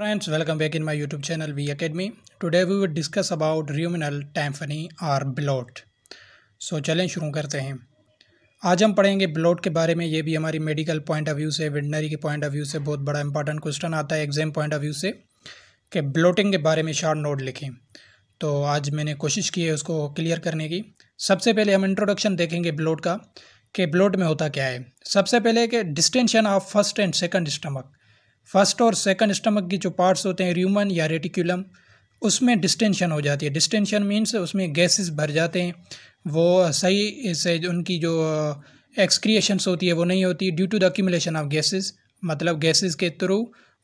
Friends welcome back in my YouTube channel V Academy. Today we will discuss about ruminal tymphany or bloat so चलें शुरू करते हैं आज हम पढ़ेंगे ब्लॉट के बारे में ये भी हमारी मेडिकल पॉइंट ऑफ व्यू से वेटनरी के पॉइंट ऑफ व्यू से बहुत बड़ा इंपॉर्टेंट क्वेश्चन आता है एग्जाम पॉइंट ऑफ व्यू से कि ब्लॉटिंग के बारे में शार्ट नोट लिखें तो आज मैंने कोशिश की है उसको क्लियर करने की सबसे पहले हम इंट्रोडक्शन देखेंगे ब्लॉट का कि ब्लॉट में होता क्या है सबसे पहले कि distension of first and second stomach first और सेकंड स्टमक की जो पार्ट्स होते हैं र्यूमन या रेटिकुलम उसमें डिस्टेंशन हो जाती है डिस्टेंशन मीन्स उसमें गैसेस भर जाते हैं वो सही से उनकी जो एक्सक्रिएशंस होती है वो नहीं होती due to the accumulation of gases मतलब गैसेस के थ्रू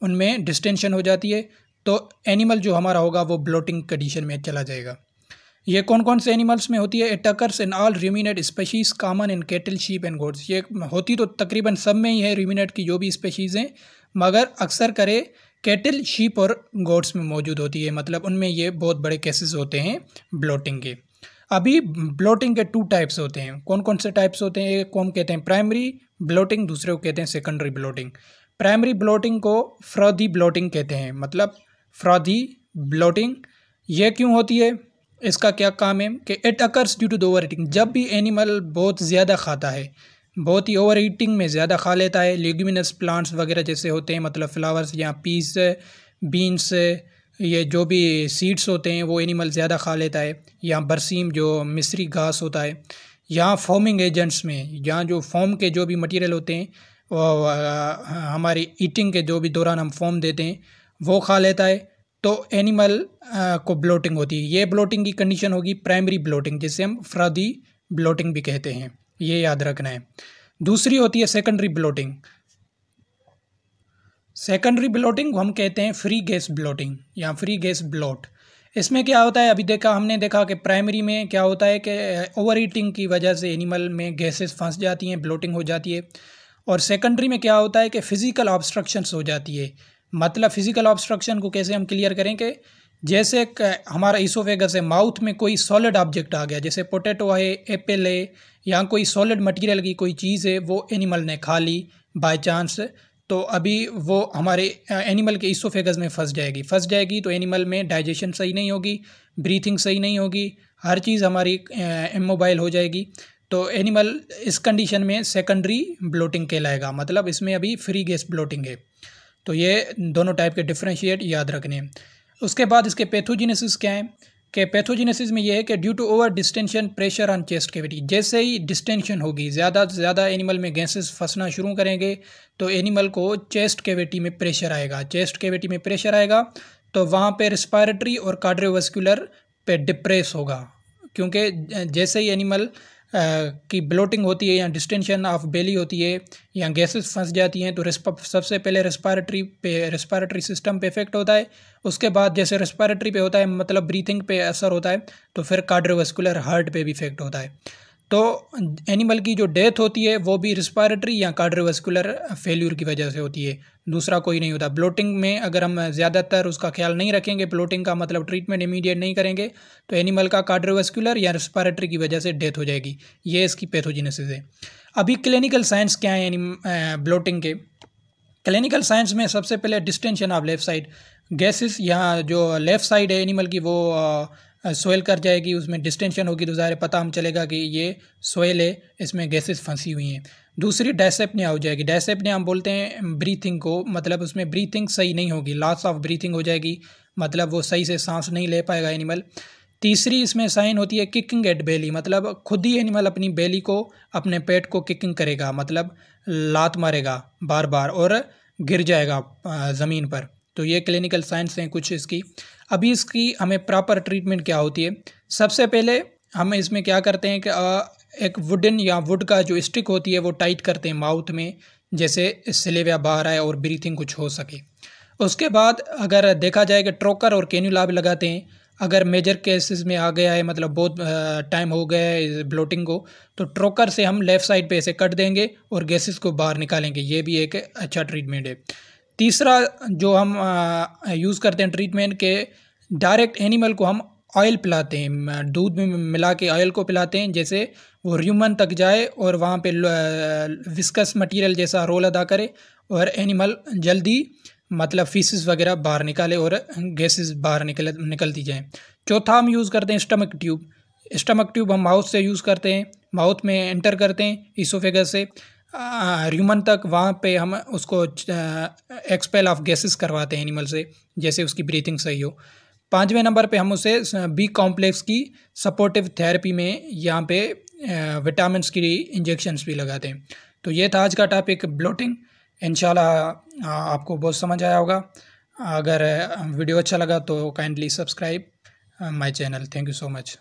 उनमें डिस्टेंशन हो जाती है तो एनिमल जो हमारा होगा वो ब्लोटिंग कंडीशन में चला जाएगा ये कौन कौन से एनिमल्स में होती है it occurs and all ruminant species common in cattle sheep and goats ये होती तो तकरीबन सब में ही है रिमिनेट की जो भी स्पेशीज़ हैं मगर अक्सर करे केटल शीप और गोड्स में मौजूद होती है मतलब उनमें ये बहुत बड़े केसेस होते हैं ब्लोटिंग के अभी ब्लोटिंग के टू टाइप्स होते हैं कौन कौन से टाइप्स होते हैं एक कौन कहते हैं प्राइमरी ब्लोटिंग दूसरे को कहते हैं सेकेंडरी ब्लोटिंग प्राइमरी ब्लोटिंग को फ्रॉदी ब्लोटिंग कहते हैं मतलब फ्रॉदी ब्लोटिंग ये क्यों होती है इसका क्या काम है कि it occurs due to overeating जब भी एनिमल बहुत ज़्यादा खाता है बहुत ही ओवर ईटिंग में ज़्यादा खा लेता है लेग्यूमिनस प्लांट्स वगैरह जैसे होते हैं मतलब फ्लावर्स या पीस बीन्स ये जो भी सीड्स होते हैं वो एनिमल ज़्यादा खा लेता है या बरसीम जो मिस्री घास होता है या फॉर्मिंग एजेंट्स में या जो फॉर्म के जो भी मटेरियल होते हैं वो हमारी ईटिंग के जो भी दौरान हम फॉर्म देते हैं वो खा लेता है तो एनिमल uh, को ब्लोटिंग होती है ये ब्लोटिंग की कंडीशन होगी प्राइमरी ब्लोटिंग जिसे हम फ्रादी ब्लोटिंग भी कहते हैं ये याद रखना है दूसरी होती है सेकेंडरी ब्लोटिंग सेकेंडरी ब्लोटिंग हम कहते हैं फ्री गैस ब्लोटिंग या फ्री गैस ब्लोट इसमें क्या होता है अभी देखा हमने देखा कि प्राइमरी में क्या होता है कि ओवर uh, ईटिंग की वजह से एनिमल में गैसेस फंस जाती हैं ब्लोटिंग हो जाती है और सेकेंडरी में क्या होता है कि फ़िज़िकल ऑब्स्ट्रक्शंस हो जाती है मतलब फिजिकल ऑब्स्ट्रक्शन को कैसे हम क्लियर करें कि जैसे हमारा इसोफेगस है माउथ में कोई सॉलिड ऑब्जेक्ट आ गया जैसे पोटैटो है एप्पल है या कोई सॉलिड मटेरियल की कोई चीज़ है वो एनिमल ने खा ली बाय चांस तो अभी वो हमारे एनिमल के इसोफेगस में फंस जाएगी फंस जाएगी तो एनिमल में डाइजेशन सही नहीं होगी ब्रीथिंग सही नहीं होगी हर चीज़ हमारी इमोबाइल हो जाएगी तो एनिमल इस कंडीशन में सेकेंडरी ब्लोटिंग कहलाएगा मतलब इसमें अभी फ्री गैस ब्लोटिंग है तो ये दोनों टाइप के डिफ्रेंशिएट याद रखने उसके बाद इसके पैथोजिनेसिस क्या है कि पैथोजिनेसिस में यह है कि due to over distension pressure on chest cavity जैसे ही डिस्टेंशन होगी ज़्यादा से ज़्यादा एनिमल में गैसेस फंसना शुरू करेंगे तो एनिमल को चेस्ट कैविटी में प्रेशर आएगा चेस्ट कैविटी में प्रेशर आएगा तो वहाँ पर रिस्पायरेटरी और कार्डियोवस्कुलर पे डिप्रेस होगा क्योंकि जैसे ही एनिमल की ब्लोटिंग होती है या डिस्टेंशन ऑफ बेली होती है या गैसेस फंस जाती हैं तो सबसे पहले रेस्पायरेटरी पे रेस्पायरेटरी सिस्टम पे इफेक्ट होता है उसके बाद जैसे रेस्पायरेटरी पे होता है मतलब ब्रीथिंग पे असर होता है तो फिर कार्डियोवेस्कुलर हार्ट पे भी इफेक्ट होता है तो एनिमल की जो डेथ होती है वो भी रिस्पायरेटरी या कार्डोवेस्कुलर फेल्यूर की वजह से होती है दूसरा कोई नहीं होता ब्लोटिंग में अगर हम ज़्यादातर उसका ख्याल नहीं रखेंगे ब्लोटिंग का मतलब ट्रीटमेंट इमीडिएट नहीं करेंगे तो एनिमल का कार्डोवेस्कुलर या रिस्पायरेटरी की वजह से डेथ हो जाएगी ये इसकी पैथोजिनेसिस है अभी क्लिनिकल साइंस क्या है ब्लोटिंग के क्लिनिकल साइंस में सबसे पहले distension of left side gases यहाँ जो लेफ़्ट साइड है एनिमल की वो सोयल कर जाएगी उसमें डिस्टेंशन होगी तो ज़ाहिर पता हम चलेगा कि ये सोयल है इसमें गैसेस फंसी हुई हैं दूसरी डायसेपनिया हो जाएगी डेसेपनिया हम बोलते हैं ब्रीथिंग को मतलब उसमें ब्रीथिंग सही नहीं होगी लॉस ऑफ ब्रीथिंग हो जाएगी मतलब वो सही से सांस नहीं ले पाएगा एनिमल तीसरी इसमें साइन होती है किकिंग एट बेली मतलब खुद ही एनिमल अपनी बेली को अपने पेट को किकिंग करेगा मतलब लात मारेगा बार बार और गिर जाएगा ज़मीन पर तो ये क्लिनिकल साइंस हैं कुछ इसकी अभी इसकी हमें प्रॉपर ट्रीटमेंट क्या होती है सबसे पहले हम इसमें क्या करते हैं कि एक वुडन या वुड का जो स्टिक होती है वो टाइट करते हैं माउथ में जैसे सिलेविया बाहर आए और ब्रीथिंग कुछ हो सके उसके बाद अगर देखा जाए कि ट्रोकर और कैन्यूला भी लगाते हैं अगर मेजर केसेस में आ गया है मतलब बहुत टाइम हो गया है ब्लोटिंग को तो ट्रोकर से हम लेफ़्ट साइड पे ऐसे कट देंगे और गैसेस को बाहर निकालेंगे ये भी एक अच्छा ट्रीटमेंट है तीसरा जो हम यूज़ करते हैं ट्रीटमेंट के डायरेक्ट एनिमल को हम ऑयल पिलाते हैं दूध में मिला के ऑयल को पिलाते हैं जैसे वो र्यूमन तक जाए और वहाँ पे विस्कस मटेरियल जैसा रोल अदा करे और एनिमल जल्दी मतलब फीसिस वगैरह बाहर निकाले और गैसेस बाहर निकल निकलती जाएँ चौथा हम यूज़ करते हैं स्टमक ट्यूब स्टमक ट्यूब हम माउथ से यूज़ करते हैं माउथ में एंटर करते हैं इसोफेगस से ह्यूमन हाँ, तक वहाँ पे हम उसको एक्सपेल ऑफ गैसेस करवाते हैं एनिमल से जैसे उसकी ब्रीथिंग सही हो पाँचवें नंबर पे हम उसे बी कॉम्प्लेक्स की सपोर्टिव थेरेपी में यहाँ पे विटामिन की इंजेक्शंस भी लगाते हैं तो ये था आज का टॉपिक ब्लोटिंग इन आपको बहुत समझ आया होगा अगर वीडियो अच्छा लगा तो kindly subscribe my channel thank you so much